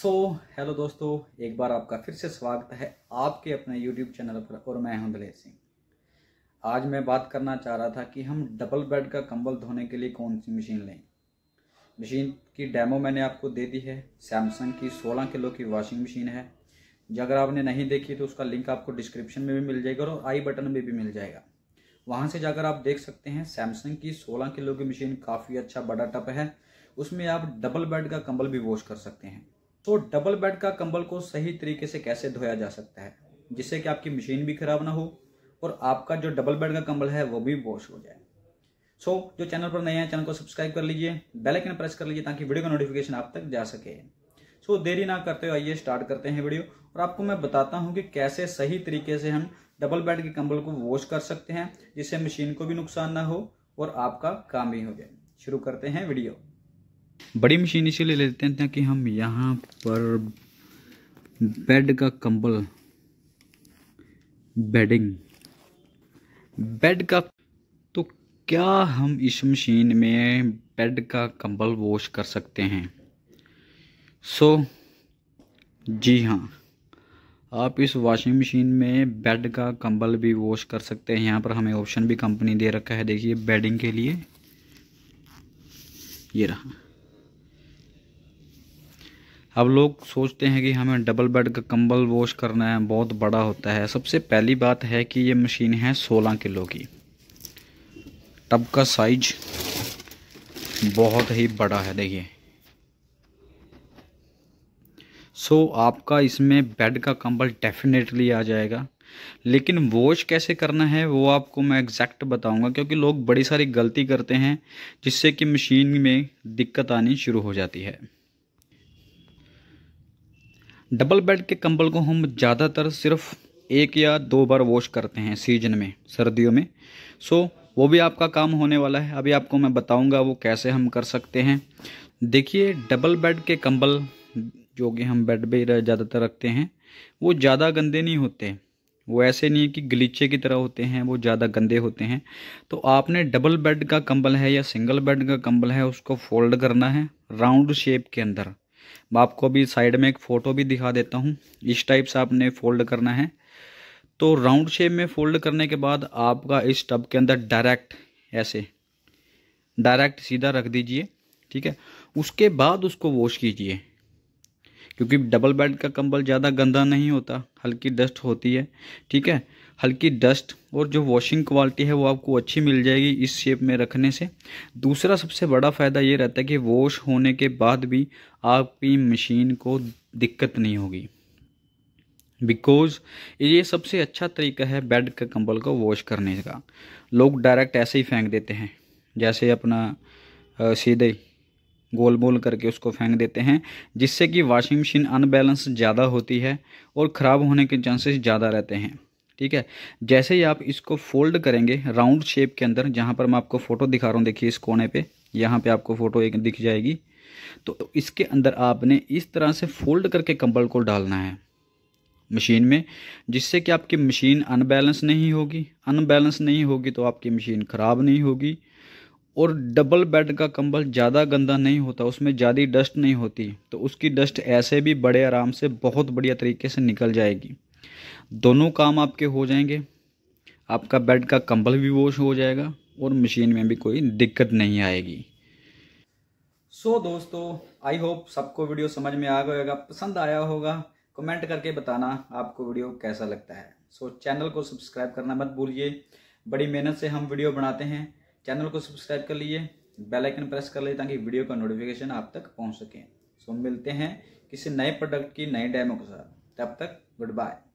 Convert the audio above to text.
सो so, hello दोस्तों एक बार आपका फिर से स्वागत है आपके अपने यूट्यूब चैनल पर और मैं हूं दलेर सिंह आज मैं बात करना चाह रहा था कि हम डबल बेड का कंबल धोने के लिए कौन सी मशीन लें मशीन की डेमो मैंने आपको दे दी है सैमसंग की 16 किलो की वॉशिंग मशीन है जो अगर आपने नहीं देखी तो उसका लिंक आपको डिस्क्रिप्शन में भी मिल जाएगा और आई बटन में भी मिल जाएगा वहाँ से जाकर आप देख सकते हैं सैमसंग की सोलह किलो की मशीन काफ़ी अच्छा बड़ा टप है उसमें आप डबल बेड का कंबल भी वॉश कर सकते हैं तो डबल बेड का कंबल को सही तरीके से कैसे धोया जा सकता है जिससे कि आपकी मशीन भी खराब ना हो और आपका जो डबल बेड का कंबल है वो भी वॉश हो जाए सो so, जो चैनल पर नए हैं चैनल को सब्सक्राइब कर लीजिए बेल आइकन प्रेस कर लीजिए ताकि वीडियो का नोटिफिकेशन आप तक जा सके सो so, देरी ना करते हुए आइए स्टार्ट करते हैं वीडियो और आपको मैं बताता हूँ कि कैसे सही तरीके से हम डबल बेड के कंबल को वॉश कर सकते हैं जिससे मशीन को भी नुकसान ना हो और आपका काम भी हो जाए शुरू करते हैं वीडियो बड़ी मशीन इसीलिए लेते हैं ताकि हम यहाँ पर बेड का कंबल बेडिंग बेड का तो क्या हम इस मशीन में बेड का कंबल वॉश कर सकते हैं सो so, जी हाँ आप इस वॉशिंग मशीन में बेड का कंबल भी वॉश कर सकते हैं यहाँ पर हमें ऑप्शन भी कंपनी दे रखा है देखिए बेडिंग के लिए ये रहा अब लोग सोचते हैं कि हमें डबल बेड का कंबल वॉश करना है बहुत बड़ा होता है सबसे पहली बात है कि ये मशीन है 16 किलो की टब का साइज बहुत ही बड़ा है देखिए सो आपका इसमें बेड का कंबल डेफिनेटली आ जाएगा लेकिन वॉश कैसे करना है वो आपको मैं एग्जैक्ट बताऊंगा क्योंकि लोग बड़ी सारी गलती करते हैं जिससे कि मशीन में दिक्कत आनी शुरू हो जाती है डबल बेड के कंबल को हम ज़्यादातर सिर्फ एक या दो बार वॉश करते हैं सीजन में सर्दियों में सो वो भी आपका काम होने वाला है अभी आपको मैं बताऊंगा वो कैसे हम कर सकते हैं देखिए डबल बेड के कंबल जो कि हम बेड पे ज़्यादातर रखते हैं वो ज़्यादा गंदे नहीं होते वो ऐसे नहीं है कि गलीचे की तरह होते हैं वो ज़्यादा गंदे होते हैं तो आपने डबल बेड का कंबल है या सिंगल बेड का कंबल है उसको फोल्ड करना है राउंड शेप के अंदर मैं आपको अभी साइड में एक फ़ोटो भी दिखा देता हूँ इस टाइप से आपने फोल्ड करना है तो राउंड शेप में फोल्ड करने के बाद आपका इस टब के अंदर डायरेक्ट ऐसे डायरेक्ट सीधा रख दीजिए ठीक है उसके बाद उसको वॉश कीजिए क्योंकि डबल बेड का कंबल ज़्यादा गंदा नहीं होता हल्की डस्ट होती है ठीक है हल्की डस्ट और जो वॉशिंग क्वालिटी है वो आपको अच्छी मिल जाएगी इस शेप में रखने से दूसरा सबसे बड़ा फ़ायदा ये रहता है कि वॉश होने के बाद भी आपकी मशीन को दिक्कत नहीं होगी बिकॉज ये सबसे अच्छा तरीका है बेड का कंबल को वॉश करने का लोग डायरेक्ट ऐसे ही फेंक देते हैं जैसे अपना सीधे गोल बोल करके उसको फेंक देते हैं जिससे कि वॉशिंग मशीन अनबैलेंस ज़्यादा होती है और ख़राब होने के चांसेस ज़्यादा रहते हैं ठीक है जैसे ही आप इसको फोल्ड करेंगे राउंड शेप के अंदर जहाँ पर मैं आपको फ़ोटो दिखा रहा हूँ देखिए इस कोने पे यहाँ पे आपको फ़ोटो एक दिख जाएगी तो इसके अंदर आपने इस तरह से फोल्ड करके कंबल को डालना है मशीन में जिससे कि आपकी मशीन अनबैलेंस नहीं होगी अनबैलेंस नहीं होगी तो आपकी मशीन ख़राब नहीं होगी और डबल बेड का कंबल ज़्यादा गंदा नहीं होता उसमें ज़्यादा डस्ट नहीं होती तो उसकी डस्ट ऐसे भी बड़े आराम से बहुत बढ़िया तरीके से निकल जाएगी दोनों काम आपके हो जाएंगे आपका बेड का कंबल भी वॉश हो जाएगा और मशीन में भी कोई दिक्कत नहीं आएगी सो so, दोस्तों आई होप सबको वीडियो समझ में आ गया पसंद आया होगा कमेंट करके बताना आपको वीडियो कैसा लगता है सो so, चैनल को सब्सक्राइब करना मत भूलिए बड़ी मेहनत से हम वीडियो बनाते हैं चैनल को सब्सक्राइब कर लीजिए बेल आइकन प्रेस कर लीजिए ताकि वीडियो का नोटिफिकेशन आप तक पहुंच सके सो so, मिलते हैं किसी नए प्रोडक्ट की नए डेमो के साथ तब तक गुड बाय